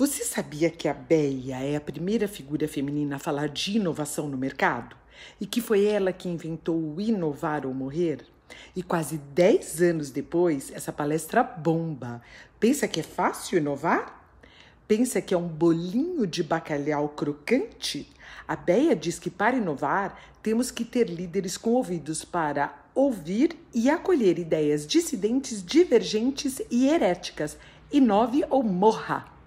Você sabia que a Beia é a primeira figura feminina a falar de inovação no mercado? E que foi ela que inventou o inovar ou morrer? E quase 10 anos depois, essa palestra bomba. Pensa que é fácil inovar? Pensa que é um bolinho de bacalhau crocante? A Beia diz que para inovar, temos que ter líderes com ouvidos para ouvir e acolher ideias dissidentes, divergentes e heréticas. Inove ou morra!